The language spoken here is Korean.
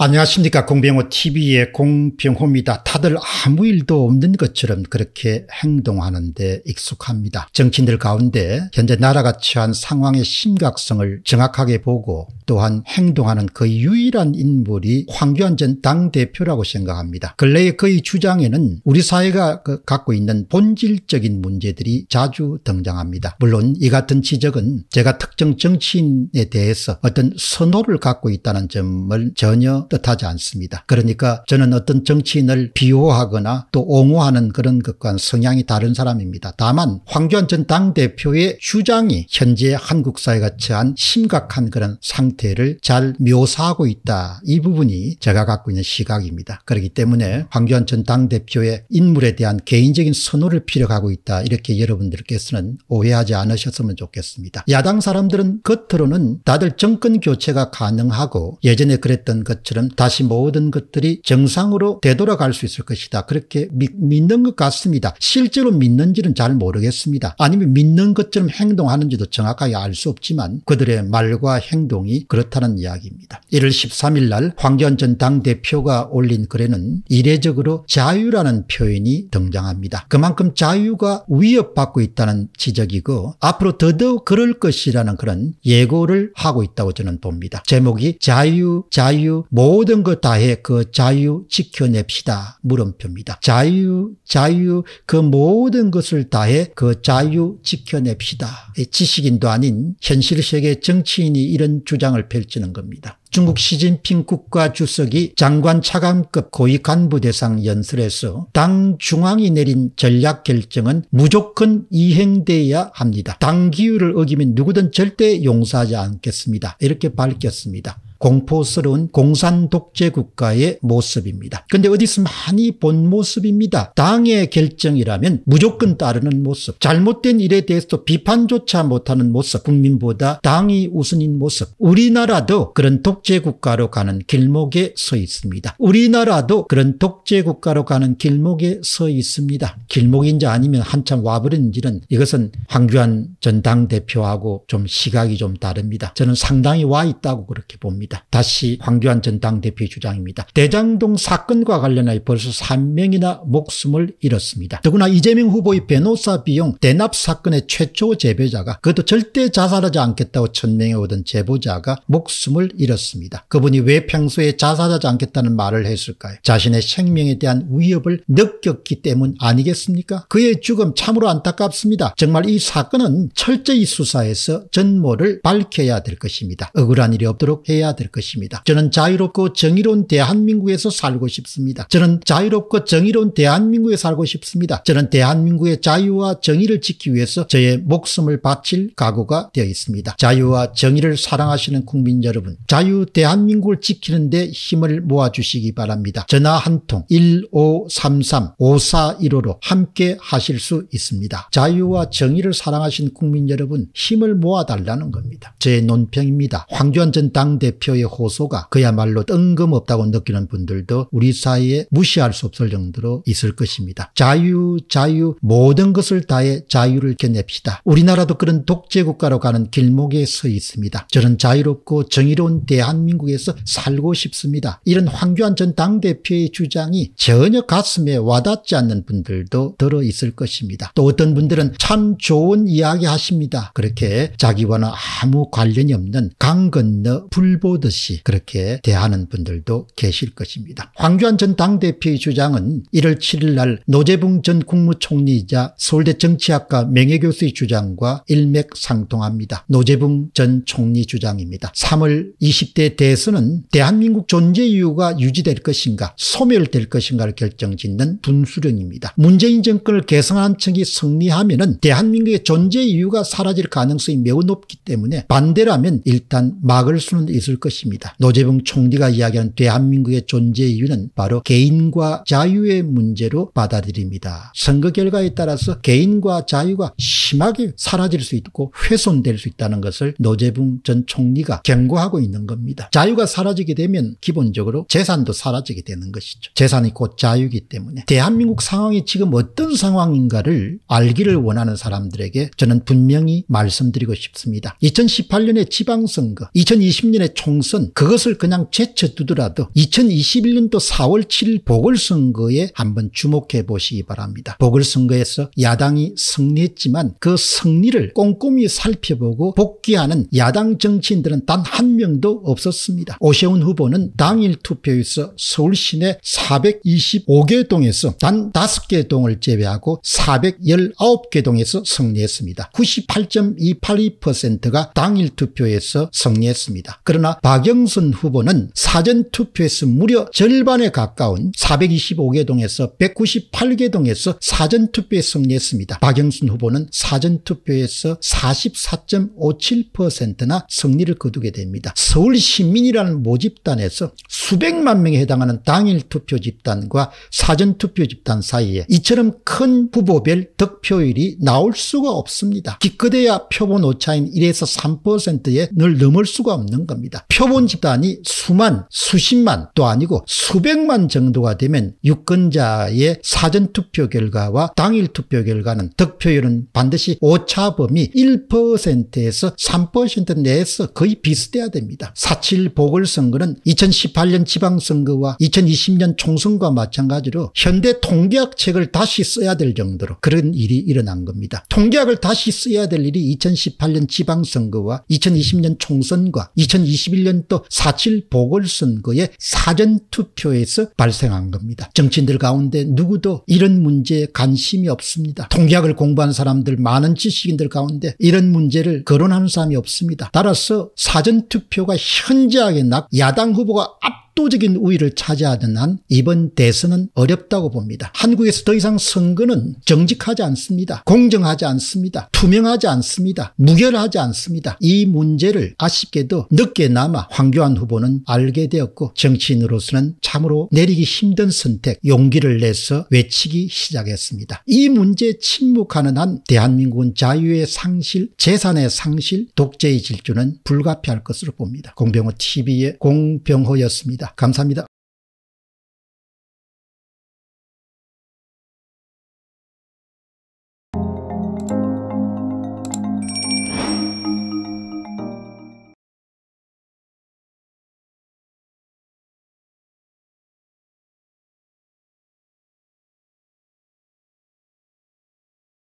안녕하십니까 공병호 tv의 공병호입니다. 다들 아무 일도 없는 것처럼 그렇게 행동하는데 익숙합니다. 정치인들 가운데 현재 나라가 처한 상황의 심각성을 정확하게 보고 또한 행동하는 거의 유일한 인물이 황교안 전 당대표라고 생각합니다. 근래의 그의 주장에는 우리 사회가 그 갖고 있는 본질적인 문제들이 자주 등장합니다. 물론 이 같은 지적은 제가 특정 정치인에 대해서 어떤 선호를 갖고 있다는 점을 전혀 뜻하지 않습니다. 그러니까 저는 어떤 정치인을 비호하거나 또 옹호하는 그런 것과는 성향이 다른 사람입니다. 다만 황교안 전 당대표의 주장이 현재 한국 사회가 처한 심각한 그런 상태를 잘 묘사하고 있다. 이 부분이 제가 갖고 있는 시각입니다. 그렇기 때문에 황교안 전 당대표의 인물에 대한 개인적인 선호를 피력하고 있다. 이렇게 여러분들께서는 오해하지 않으셨으면 좋겠습니다. 야당 사람들은 겉으로는 다들 정권 교체가 가능하고 예전에 그랬던 것처럼 사실은 다시 모든 것들이 정상으로 되돌아갈 수 있을 것이다. 그렇게 미, 믿는 것 같습니다. 실제로 믿는지는 잘 모르겠습니다. 아니면 믿는 것처럼 행동하는지도 정확하게 알 수 없지만 그들의 말과 행동이 그렇다는 이야기입니다. 1월 13일 날 황교안 전 당대표가 올린 글에는 이례적으로 자유라는 표현이 등장합니다. 그만큼 자유가 위협받고 있다는 지적이고 앞으로 더더욱 그럴 것이라는 그런 예고를 하고 있다고 저는 봅니다. 제목이 자유 자유 모 모든 것 다해 그 자유 지켜냅시다. 물음표입니다. 자유, 자유, 그 모든 것을 다해 그 자유 지켜냅시다. 지식인도 아닌 현실 세계 정치인이 이런 주장을 펼치는 겁니다. 중국 시진핑 국가 주석이 장관 차관급 고위 간부 대상 연설에서 당 중앙이 내린 전략 결정은 무조건 이행돼야 합니다. 당 기율을 어기면 누구든 절대 용서하지 않겠습니다. 이렇게 밝혔습니다. 공포스러운 공산 독재 국가의 모습입니다. 근데 어디서 많이 본 모습입니다. 당의 결정이라면 무조건 따르는 모습, 잘못된 일에 대해서도 비판조차 못하는 모습, 국민보다 당이 우선인 모습, 우리나라도 그런 독재 국가로 가는 길목에 서 있습니다. 우리나라도 그런 독재 국가로 가는 길목에 서 있습니다. 길목인지 아니면 한참 와버린지는 이것은 황교안 전 당대표하고 좀 시각이 좀 다릅니다. 저는 상당히 와 있다고 그렇게 봅니다. 주장니다 다시 황교안 전 당대표의 주장입니다. 대장동 사건과 관련하여 벌써 3명이나 목숨을 잃었습니다. 더구나 이재명 후보의 변호사 비용 대납 사건의 최초 제배자가 그것도 절대 자살하지 않겠다고 천명해 오던 제보자가 목숨을 잃었습니다. 그분이 왜 평소에 자살하지 않겠다는 말을 했을까요? 자신의 생명에 대한 위협을 느꼈기 때문 아니겠습니까? 그의 죽음 참으로 안타깝습니다. 정말 이 사건은 철저히 수사해서 전모를 밝혀야 될 것입니다. 억울한 일이 없도록 해야 될 것입니다. 저는 자유롭고 정의로운 대한민국에서 살고 싶습니다. 저는 자유롭고 정의로운 대한민국에 살고 싶습니다. 저는 대한민국의 자유와 정의를 지키기 위해서 저의 목숨을 바칠 각오가 되어 있습니다. 자유와 정의를 사랑하시는 국민 여러분 자유 대한민국을 지키는 데 힘을 모아주시기 바랍니다. 전화 한 통 1533-5415로 함께 하실 수 있습니다. 자유와 정의를 사랑하신 국민 여러분 힘을 모아달라는 겁니다. 제 논평입니다. 황교안 전 당대표 대표의 호소가 그야말로 뜬금없다고 느끼는 분들도 우리 사이에 무시할 수 없을 정도로 있을 것입니다. 자유 자유 모든 것을 다해 자유를 견냅시다. 우리나라도 그런 독재국가로 가는 길목에 서 있습니다. 저는 자유롭고 정의로운 대한민국에서 살고 싶습니다. 이런 황교안 전 당대표의 주장이 전혀 가슴에 와닿지 않는 분들도 들어있을 것입니다. 또 어떤 분들은 참 좋은 이야기 하십니다. 그렇게 자기와는 아무 관련이 없는 강 건너 불보 배우듯이 그렇게 대하는 분들도 계실 것입니다. 황교안 전 당대표의 주장은 1월 7일 날 노재붕 전 국무총리이자 서울대 정치학과 명예교수의 주장과 일맥상통합니다. 노재붕 전 총리 주장입니다. 3월 20대 대선은 대한민국 존재 이유가 유지될 것인가 소멸될 것인가를 결정짓는 분수령입니다. 문재인 정권을 개성한 층이 승리하면 은 대한민국의 존재 이유가 사라질 가능성이 매우 높기 때문에 반대라면 일단 막을 수는 있을 것입니다. 것입니다. 노재봉 총리가 이야기하는 대한민국의 존재 이유는 바로 개인과 자유의 문제로 받아들입니다. 선거 결과에 따라서 개인과 자유가 심하게 사라질 수 있고 훼손될 수 있다는 것을 노재봉 전 총리가 경고하고 있는 겁니다. 자유가 사라지게 되면 기본적으로 재산도 사라지게 되는 것이죠. 재산이 곧 자유이기 때문에 대한민국 상황이 지금 어떤 상황인가를 알기를 원하는 사람들에게 저는 분명히 말씀드리고 싶습니다. 2018년에 지방선거, 2020년에 총 상승 그것을 그냥 제쳐두더라도 2021년도 4월 7일 보궐선거에 한번 주목해 보시기 바랍니다. 보궐선거에서 야당이 승리했지만 그 승리를 꼼꼼히 살펴보고 복귀하는 야당 정치인들은 단 한 명도 없었습니다. 오세훈 후보는 당일 투표에서 서울 시내 425개 동에서 단 5개 동을 제외하고 419개 동에서 승리했습니다. 98.282%가 당일 투표에서 승리했습니다. 그러나 박영순 후보는 사전투표에서 무려 절반에 가까운 425개 동에서 198개 동에서 사전투표에 승리했습니다. 박영순 후보는 사전투표에서 44.57%나 승리를 거두게 됩니다. 서울시민이라는 모집단에서 수백만 명에 해당하는 당일 투표 집단과 사전투표 집단 사이에 이처럼 큰 후보별 득표율이 나올 수가 없습니다. 기껏해야 표본 오차인 1에서 3%에 늘 넘을 수가 없는 겁니다. 표본 집단이 수만 수십만 또 아니고 수백만 정도가 되면 유권자의 사전투표 결과와 당일 투표 결과는 득표율은 반드시 오차범위 1%에서 3% 내에서 거의 비슷해야 됩니다. 4.7 보궐선거는 2018년 지방선거와 2020년 총선과 마찬가지로 현대 통계학 책을 다시 써야 될 정도로 그런 일이 일어난 겁니다. 통계학을 다시 써야 될 일이 2018년 지방선거와 2020년 총선과 2021 1 0 1 1년도4.7 보궐선거의 사전투표에서 발생한 겁니다. 정치인들 가운데 누구도 이런 문제에 관심이 없습니다. 통계학을 공부한 사람들 많은 지식인들 가운데 이런 문제를 거론하는 사람이 없습니다. 따라서 사전투표가 현저하게 낙 야당 후보가 앞 압도적인 우위를 차지하는 한 이번 대선은 어렵다고 봅니다. 한국에서 더 이상 선거는 정직하지 않습니다. 공정하지 않습니다. 투명하지 않습니다. 무결하지 않습니다. 이 문제를 아쉽게도 늦게나마 황교안 후보는 알게 되었고 정치인으로서는 참으로 내리기 힘든 선택 용기를 내서 외치기 시작했습니다. 이 문제에 침묵하는 한 대한민국은 자유의 상실 재산의 상실 독재의 질주는 불가피할 것으로 봅니다. 공병호 TV의 공병호였습니다. 감사합니다.